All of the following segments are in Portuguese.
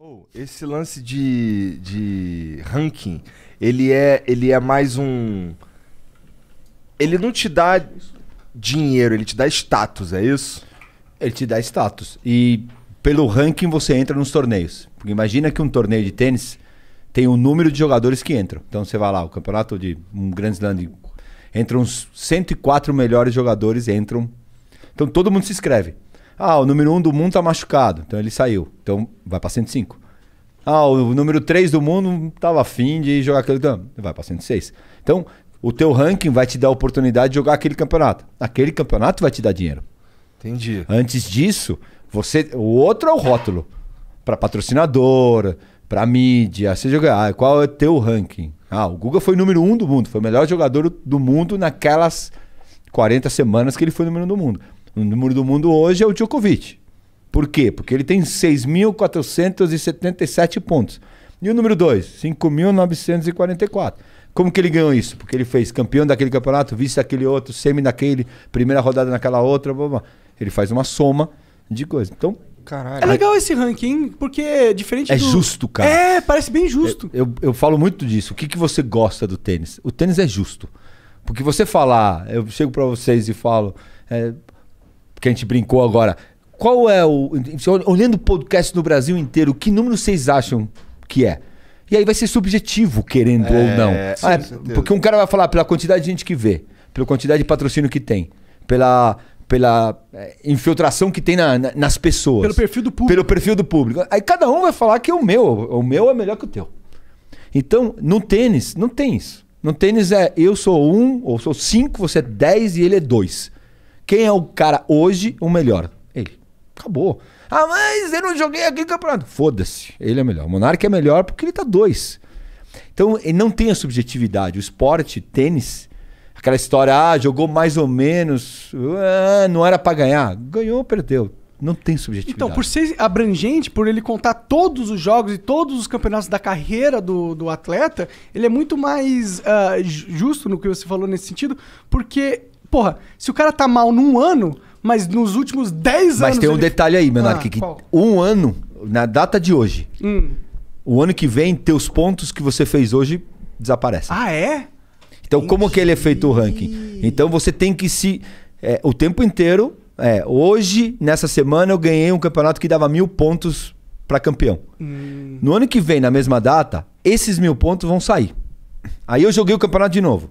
Oh, esse lance de, de ranking, ele é, ele é mais um. Ele não te dá dinheiro, ele te dá status, é isso? Ele te dá status. E pelo ranking você entra nos torneios. Porque imagina que um torneio de tênis tem o um número de jogadores que entram. Então você vai lá, o campeonato de um Grand Slam, entram uns 104 melhores jogadores, entram. Então todo mundo se inscreve. Ah, o número 1 um do mundo tá machucado, então ele saiu. Então vai para 105. Ah, o número 3 do mundo tava afim de jogar aquele. campeonato. vai para 106. Então, o teu ranking vai te dar a oportunidade de jogar aquele campeonato. Aquele campeonato vai te dar dinheiro. Entendi. Antes disso, você, o outro é o rótulo para patrocinador, para mídia. Você joga, ah, qual é o teu ranking? Ah, o Guga foi número um do mundo, foi o melhor jogador do mundo naquelas 40 semanas que ele foi número um do mundo. O número do mundo hoje é o Djokovic. Por quê? Porque ele tem 6.477 pontos. E o número 2, 5.944. Como que ele ganhou isso? Porque ele fez campeão daquele campeonato, vice daquele outro, semi naquele, primeira rodada naquela outra. Blá, blá. Ele faz uma soma de coisas. Então, Caralho. É legal esse ranking, porque é diferente é do... justo, cara. É, parece bem justo. Eu, eu, eu, falo muito disso. O que, que você gosta do tênis? O tênis é justo. Porque você falar, eu chego para vocês e falo, é, que a gente brincou agora. Qual é o. Olhando o podcast no Brasil inteiro, que número vocês acham que é? E aí vai ser subjetivo, querendo é, ou não. Sim, ah, é, porque um cara vai falar pela quantidade de gente que vê, pela quantidade de patrocínio que tem, pela, pela é, infiltração que tem na, na, nas pessoas. Pelo perfil do público. Pelo perfil do público. Aí cada um vai falar que é o meu, o meu é melhor que o teu. Então, no tênis, não tem isso. No tênis é eu sou um, ou sou cinco, você é dez e ele é dois. Quem é o cara hoje, o melhor? Ele. Acabou. Ah, mas eu não joguei no campeonato. Tá Foda-se, ele é melhor. O Monarca é melhor porque ele tá dois. Então, ele não tem a subjetividade. O esporte, tênis, aquela história, ah, jogou mais ou menos, ah, não era para ganhar. Ganhou, perdeu. Não tem subjetividade. Então, por ser abrangente, por ele contar todos os jogos e todos os campeonatos da carreira do, do atleta, ele é muito mais uh, justo no que você falou nesse sentido, porque Porra, se o cara tá mal num ano, mas nos últimos 10 anos. Mas tem um ele... detalhe aí, Menarque, ah, que qual? um ano, na data de hoje, hum. o ano que vem, teus pontos que você fez hoje desaparecem. Ah, é? Então, Entendi. como que ele é feito o ranking? Então você tem que se. É, o tempo inteiro. É, hoje, nessa semana, eu ganhei um campeonato que dava mil pontos para campeão. Hum. No ano que vem, na mesma data, esses mil pontos vão sair. Aí eu joguei o campeonato de novo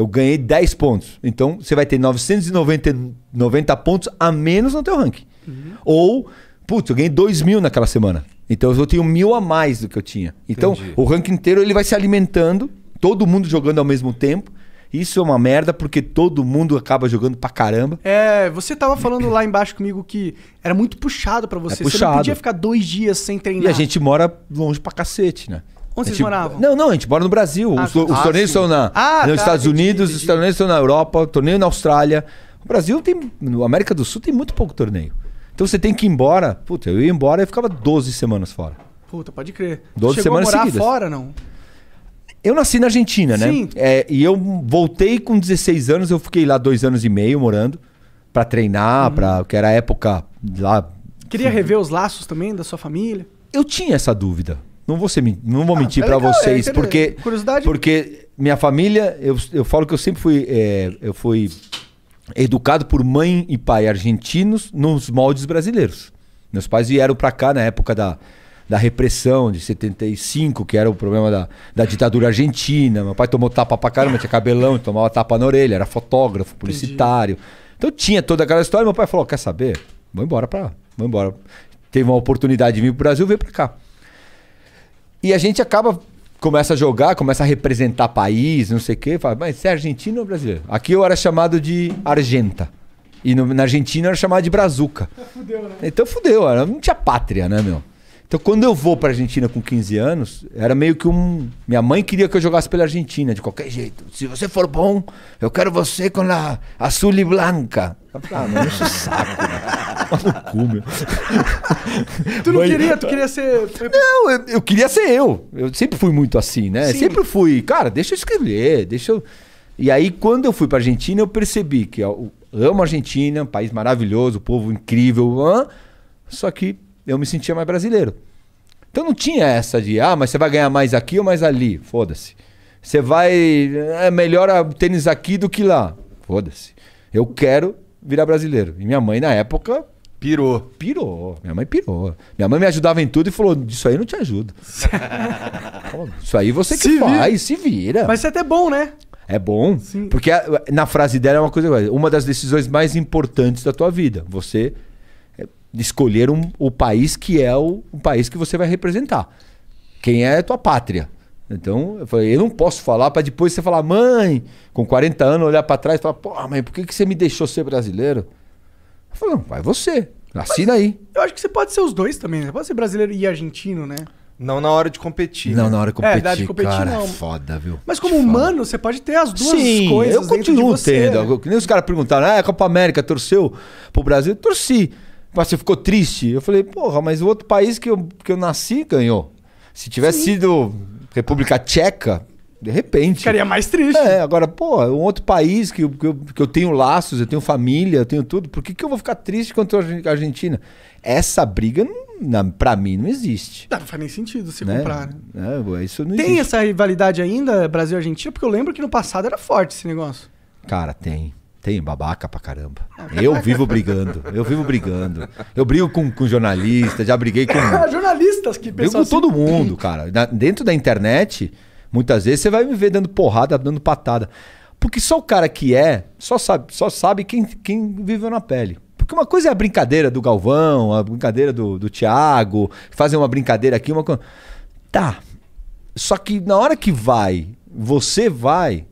eu ganhei 10 pontos. Então você vai ter 990 pontos a menos no teu ranking. Uhum. Ou, putz, eu ganhei 2 mil naquela semana. Então eu tenho mil a mais do que eu tinha. Então Entendi. o ranking inteiro ele vai se alimentando, todo mundo jogando ao mesmo tempo. Isso é uma merda porque todo mundo acaba jogando pra caramba. É, você tava falando lá embaixo comigo que era muito puxado para você. É puxado. Você não podia ficar dois dias sem treinar. E a gente mora longe pra cacete, né? Onde vocês moravam? Não, não, a gente mora no Brasil. Ah, os, os, ah, torneios são na, ah, nos tá, Estados entendi, Unidos, entendi. os torneios são na Europa, o torneio na Austrália. O Brasil tem. No América do Sul tem muito pouco torneio. Então você tem que ir embora. Puta, eu ia embora e ficava 12 semanas fora. Puta, pode crer. 12 Chegou semanas a morar seguidas. fora, não? Eu nasci na Argentina, né? Sim. né? É, e eu voltei com 16 anos, eu fiquei lá dois anos e meio morando para treinar, uhum. para que era a época lá. Queria rever os laços também da sua família? Eu tinha essa dúvida. Não vou, ser, não vou ah, mentir é para é vocês, é, porque, curiosidade. porque minha família, eu, eu falo que eu sempre fui, é, eu fui educado por mãe e pai argentinos nos moldes brasileiros. Meus pais vieram para cá na época da, da repressão de 75, que era o problema da, da ditadura argentina. Meu pai tomou tapa pra caramba, tinha cabelão, tomava tapa na orelha, era fotógrafo, publicitário. Entendi. Então tinha toda aquela história. Meu pai falou: quer saber? Vou embora para, vou embora. Teve uma oportunidade de vir pro Brasil, veio para cá. E a gente acaba, começa a jogar, começa a representar país, não sei o quê. Fala, mas você é argentino ou brasileiro? Aqui eu era chamado de Argenta. E no, na Argentina eu era chamado de Brazuca. Fudeu, né? Então fudeu, era, não tinha pátria, né, meu? Então, quando eu vou para Argentina com 15 anos, era meio que um. Minha mãe queria que eu jogasse pela Argentina, de qualquer jeito. Se você for bom, eu quero você com a azul e blanca. Ah, não deixa o é saco. Né? No cu, meu. Tu não Mas... queria, tu queria ser. Não, eu, eu, queria ser eu. Eu sempre fui muito assim, né? Sim. Sempre fui, cara, deixa eu escrever, deixa eu. E aí, quando eu fui pra Argentina, eu percebi que eu amo a Argentina, um país maravilhoso, um povo incrível, só que eu me sentia mais brasileiro. Então não tinha essa de, ah, mas você vai ganhar mais aqui ou mais ali. Foda-se. Você vai. É melhor o tênis aqui do que lá. Foda-se. Eu quero virar brasileiro. E minha mãe, na época. Pirou. Pirou. Minha mãe pirou. Minha mãe me ajudava em tudo e falou: Isso aí não te ajuda. Isso aí você que se faz, vira. se vira. Mas isso é até bom, né? É bom. Sim. Porque na frase dela é uma coisa. Uma das decisões mais importantes da tua vida. Você escolher um, o país que é o, o país que você vai representar. Quem é a tua pátria. Então, eu falei, eu não posso falar para depois você falar, mãe, com 40 anos, olhar para trás e falar, pô, mãe, por que, que você me deixou ser brasileiro? Eu falei, não, vai você, assina Mas, aí. Eu acho que você pode ser os dois também, você né? pode ser brasileiro e argentino, né? Não na hora de competir. Não né? na hora de é, competir, é, de competir cara, não. É foda, viu? Mas como humano, você pode ter as duas Sim, coisas eu continuo de você, tendo. Né? Que Nem os caras perguntaram, ah, é a Copa América torceu pro Brasil? Torci. Você ficou triste? Eu falei, porra, mas o outro país que eu, que eu nasci ganhou. Se tivesse Sim. sido República Tcheca, de repente. Ficaria mais triste. É, agora, pô, um outro país que, que, eu, que eu tenho laços, eu tenho família, eu tenho tudo, por que, que eu vou ficar triste contra a Argentina? Essa briga, não, pra mim, não existe. Não, não faz nem sentido se né? comprar. Né? É, isso não tem existe. essa rivalidade ainda, Brasil-Argentina? Porque eu lembro que no passado era forte esse negócio. Cara, tem. Tem babaca pra caramba. Ah, eu vivo brigando. Eu vivo brigando. Eu brigo com, com jornalistas, já briguei com. Jornalistas que Brigo com assim. todo mundo, cara. Na- dentro da internet, muitas vezes você vai me ver dando porrada, dando patada. Porque só o cara que é, só sabe, só sabe quem, quem viveu na pele. Porque uma coisa é a brincadeira do Galvão, a brincadeira do, do Thiago, fazer uma brincadeira aqui, uma coisa. Tá. Só que na hora que vai, você vai,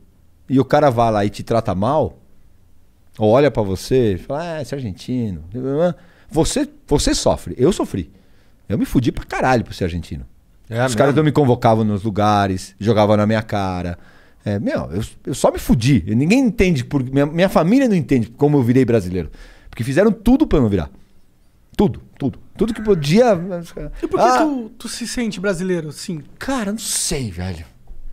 e o cara vai lá e te trata mal, olha para você e fala, ah, esse é argentino. Você, você sofre. Eu sofri. Eu me fudi pra caralho por ser argentino. É Os caras não me convocavam nos lugares, jogavam na minha cara. É, meu, eu, eu só me fudi. Ninguém entende, por, minha, minha família não entende como eu virei brasileiro. Porque fizeram tudo pra eu não virar. Tudo, tudo. Tudo que podia. E por que ah, tu, tu se sente brasileiro, sim? Cara, não sei, velho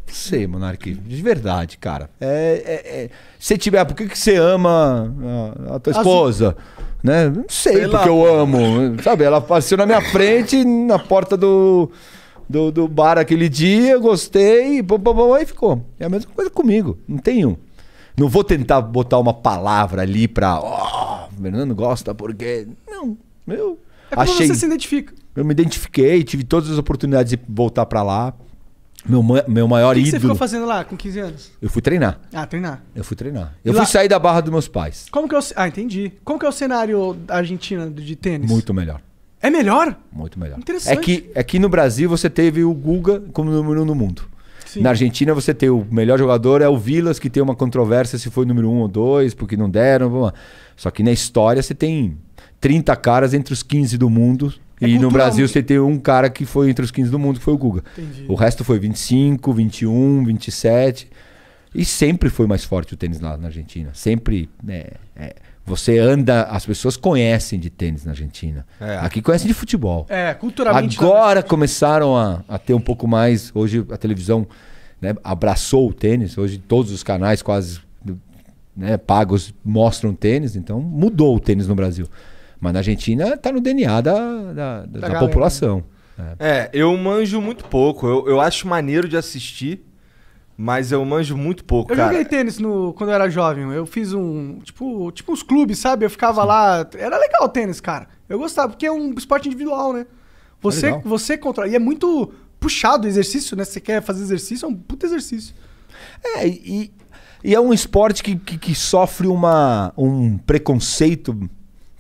sei, Monark, de verdade, cara. É, é, é. Se tiver, por que, que você ama a, a tua esposa? né? Não sei, sei porque lá. eu amo. Sabe, ela apareceu na minha frente, na porta do, do, do bar aquele dia, gostei, e aí ficou. É a mesma coisa comigo, não tenho. Não vou tentar botar uma palavra ali pra. Ó, oh, Fernando gosta porque. Não, meu. É como achei... você se identifica. Eu me identifiquei, tive todas as oportunidades de voltar para lá. Meu, meu maior ídolo. O que, ídolo. você ficou fazendo lá com 15 anos? Eu fui treinar. Ah, treinar. Eu fui treinar. Eu fui sair da barra dos meus pais. Como que é o... Ah, entendi. Como que é o cenário argentino de tênis? Muito melhor. É melhor? Muito melhor. É Interessante. É que, é que no Brasil você teve o Guga como número um no mundo. Sim. Na Argentina você tem o melhor jogador, é o Vilas, que tem uma controvérsia se foi número um ou dois, porque não deram. Só que na história você tem 30 caras entre os 15 do mundo é e no Brasil você tem um cara que foi entre os 15 do mundo, que foi o Guga. Entendi. O resto foi 25, 21, 27. E sempre foi mais forte o tênis lá na Argentina. Sempre. É, é, você anda, as pessoas conhecem de tênis na Argentina. É. Aqui conhecem de futebol. É, culturalmente. Agora começaram a, a, ter um pouco mais. Hoje a televisão né, abraçou o tênis. Hoje todos os canais quase né, pagos mostram tênis. Então mudou o tênis no Brasil. Mas na Argentina está no DNA da, da, da, da população. Né? É. é. eu manjo muito pouco. Eu, eu acho maneiro de assistir, mas eu manjo muito pouco, eu cara. joguei tênis no, quando eu era jovem. Eu fiz um. Tipo, tipo uns clubes, sabe? Eu ficava Sim. lá. Era legal o tênis, cara. Eu gostava, porque é um esporte individual, né? Você, é você controla. E é muito puxado o exercício, né? Se você quer fazer exercício, é um puto exercício. É, e, e é um esporte que, que, que sofre uma, um preconceito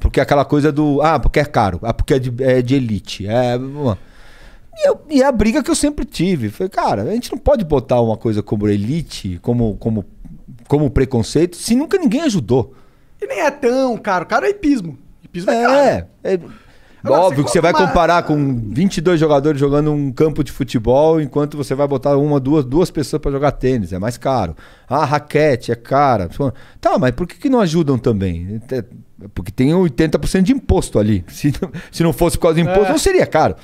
porque aquela coisa do. Ah, porque é caro. Ah, porque é de, é de elite. É. E, eu, e, a briga que eu sempre tive. foi cara, a gente não pode botar uma coisa como elite, como, como, como preconceito, se nunca ninguém ajudou. E nem é tão caro. Caro é hipismo. Hipismo é, é caro. É. Agora, Óbvio que você vai uma... comparar com 22 jogadores jogando um campo de futebol, enquanto você vai botar uma, duas, duas pessoas para jogar tênis, é mais caro. Ah, raquete é cara. Tá, mas por que, que não ajudam também? É, porque tem 80% de imposto ali. Se, se não fosse por causa do é. imposto, é. não seria caro.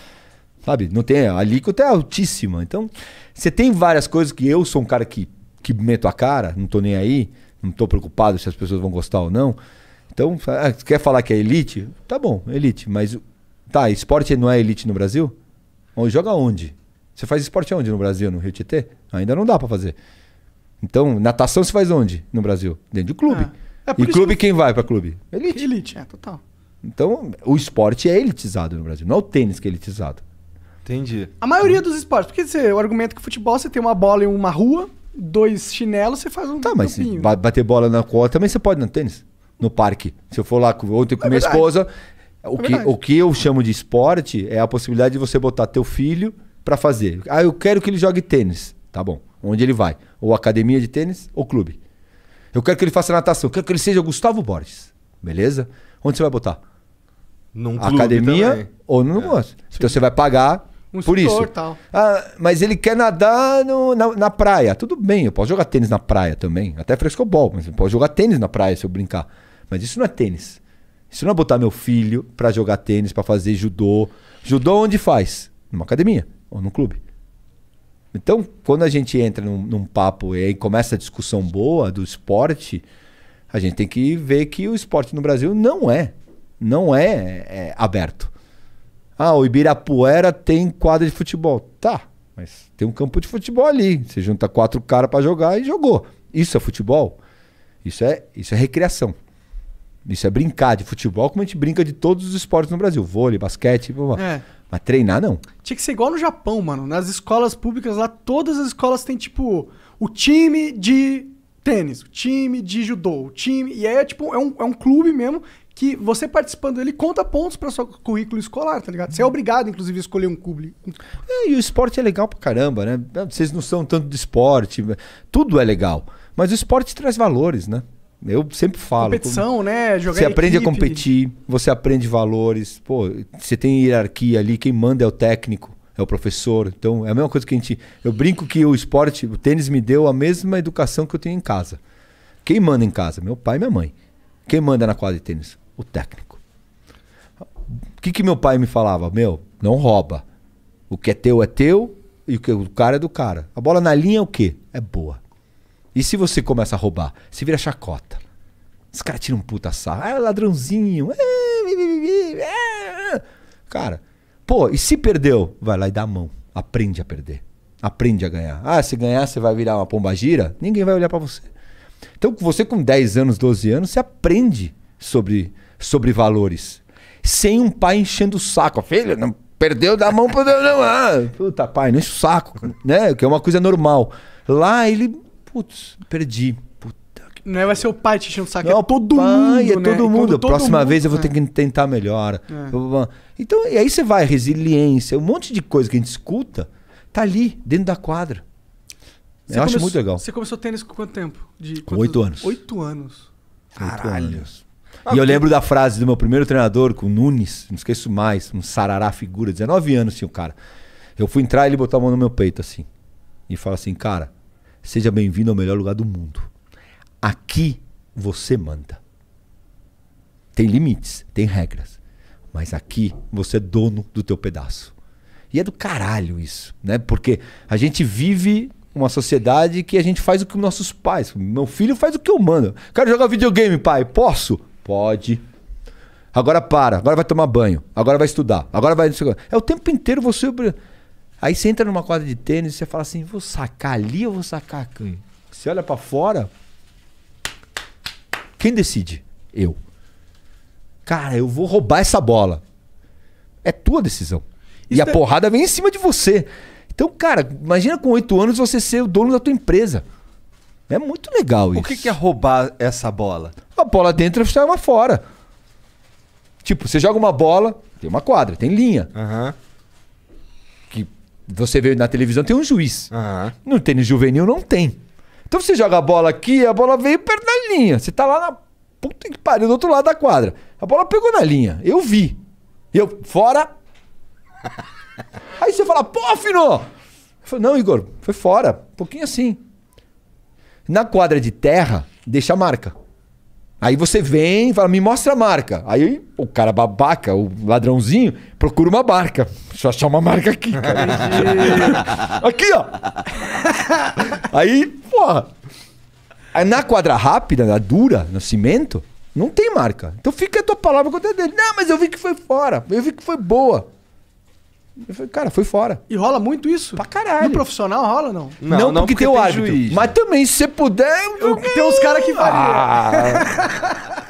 Sabe? Não tem, a alíquota é altíssima. Então, você tem várias coisas que eu sou um cara que, que meto a cara, não tô nem aí, não tô preocupado se as pessoas vão gostar ou não. Então, ah, quer falar que é elite? Tá bom, elite, mas Tá, esporte não é elite no Brasil? Ou joga onde? Você faz esporte onde no Brasil? No Rio Tietê? Ainda não dá para fazer. Então, natação se faz onde no Brasil? Dentro de clube. Ah, é. É e clube que... quem vai para clube? Elite. Elite, é, total. Então, o esporte é elitizado no Brasil. Não é o tênis que é elitizado. Entendi. A maioria dos esportes. Porque você, o argumento que futebol, você tem uma bola em uma rua, dois chinelos, você faz um Tá, mas bater bola na cola também você pode no tênis. No parque. Se eu for lá ontem com é minha verdade. esposa, o, é que, o que eu chamo de esporte é a possibilidade de você botar teu filho para fazer. Ah, eu quero que ele jogue tênis. Tá bom. Onde ele vai? Ou academia de tênis ou clube. Eu quero que ele faça natação. Eu quero que ele seja Gustavo Borges. Beleza? Onde você vai botar? Num academia também. ou no é. Então você vai pagar um por isso. Tal. Ah, mas ele quer nadar no, na, na, praia. Tudo bem, eu posso jogar tênis na praia também. Até frescobol, mas eu posso jogar tênis na praia se eu brincar. Mas isso não é tênis. Se não é botar meu filho para jogar tênis, para fazer judô. Judô onde faz? Numa academia ou num clube. Então, quando a gente entra num, num papo e aí começa a discussão boa do esporte, a gente tem que ver que o esporte no Brasil não é. Não é, é aberto. Ah, o Ibirapuera tem quadra de futebol. Tá, mas tem um campo de futebol ali. Você junta quatro caras para jogar e jogou. Isso é futebol? Isso é, isso é recreação. Isso é brincar de futebol como a gente brinca de todos os esportes no Brasil. Vôlei, basquete, blá, blá. É. Mas treinar, não. Tinha que ser igual no Japão, mano. Nas escolas públicas lá, todas as escolas têm, tipo, o time de tênis, o time de judô, o time... E aí é, tipo, é um, é um clube mesmo que você participando dele conta pontos para seu currículo escolar, tá ligado? Você é obrigado, inclusive, a escolher um clube. É, e o esporte é legal pra caramba, né? Vocês não são tanto de esporte, tudo é legal. Mas o esporte traz valores, né? Eu sempre falo. Competição, como... né? Jogar você aprende equipe. a competir, você aprende valores. Pô, você tem hierarquia ali, quem manda é o técnico, é o professor. Então, é a mesma coisa que a gente. Eu brinco que o esporte, o tênis me deu a mesma educação que eu tenho em casa. Quem manda em casa? Meu pai e minha mãe. Quem manda na quadra de tênis? O técnico. O que, que meu pai me falava? Meu, não rouba. O que é teu é teu e o que o cara é do cara. A bola na linha é o quê? É boa. E se você começa a roubar? Você vira chacota. Os caras tiram um puta sarro. Ah, ladrãozinho. É, é. Cara, pô, e se perdeu? Vai lá e dá a mão. Aprende a perder. Aprende a ganhar. Ah, se ganhar você vai virar uma pomba gira? Ninguém vai olhar para você. Então, você com 10 anos, 12 anos, você aprende sobre, sobre valores. Sem um pai enchendo o saco. Ah, filho, não perdeu da mão para não. Ah, puta, pai, não enche o saco, né? Que é uma coisa normal. Lá ele Putz, perdi. Puta que Não é vai ser o pai te enchendo o saco, não, é todo pai, mundo. É né? todo mundo. Todo Próxima mundo, vez eu vou é. ter que tentar melhor. É. Então, e aí você vai, resiliência, um monte de coisa que a gente escuta, tá ali, dentro da quadra. Você eu acho muito legal. Você começou tênis com quanto tempo? De quantos... Oito anos. Oito anos. Caralho. e eu lembro da frase do meu primeiro treinador, com o Nunes, não esqueço mais, um sarará figura, 19 anos tinha o cara. Eu fui entrar e ele botou a mão no meu peito assim. E falou assim, cara, Seja bem-vindo ao melhor lugar do mundo. Aqui você manda. Tem limites, tem regras. Mas aqui você é dono do teu pedaço. E é do caralho isso, né? Porque a gente vive uma sociedade que a gente faz o que nossos pais. Meu filho faz o que eu mando. Quero jogar videogame, pai. Posso? Pode. Agora para, agora vai tomar banho, agora vai estudar, agora vai. É o tempo inteiro você. Aí você entra numa quadra de tênis e você fala assim: vou sacar ali ou vou sacar aqui? Você olha para fora. Quem decide? Eu. Cara, eu vou roubar essa bola. É tua decisão. Isso e a é porrada vem em cima de você. Então, cara, imagina com oito anos você ser o dono da tua empresa. É muito legal isso. O que, que é roubar essa bola? A bola dentro é uma fora. Tipo, você joga uma bola, tem uma quadra, tem linha. Uhum você vê na televisão, tem um juiz. Uhum. No tênis juvenil não tem. Então você joga a bola aqui, a bola veio perto da linha. Você tá lá na puta que pariu, do outro lado da quadra. A bola pegou na linha. Eu vi. Eu, fora. Aí você fala, pô, Fino! Eu falo, não, Igor, foi fora. Um pouquinho assim. Na quadra de terra, deixa a marca. Aí você vem e fala, me mostra a marca. Aí o cara babaca, o ladrãozinho, procura uma marca. Deixa eu achar uma marca aqui, cara. aqui, ó. Aí, porra. Aí, na quadra rápida, na dura, no cimento, não tem marca. Então fica a tua palavra contra é dele. Não, mas eu vi que foi fora. Eu vi que foi boa. Falei, cara, foi fora. E rola muito isso? Pra caralho. No profissional rola, não? Não, não, não porque, porque tem o árbitro. Juiz. Mas também, se você puder... Eu... Tem uns caras que valem Ah.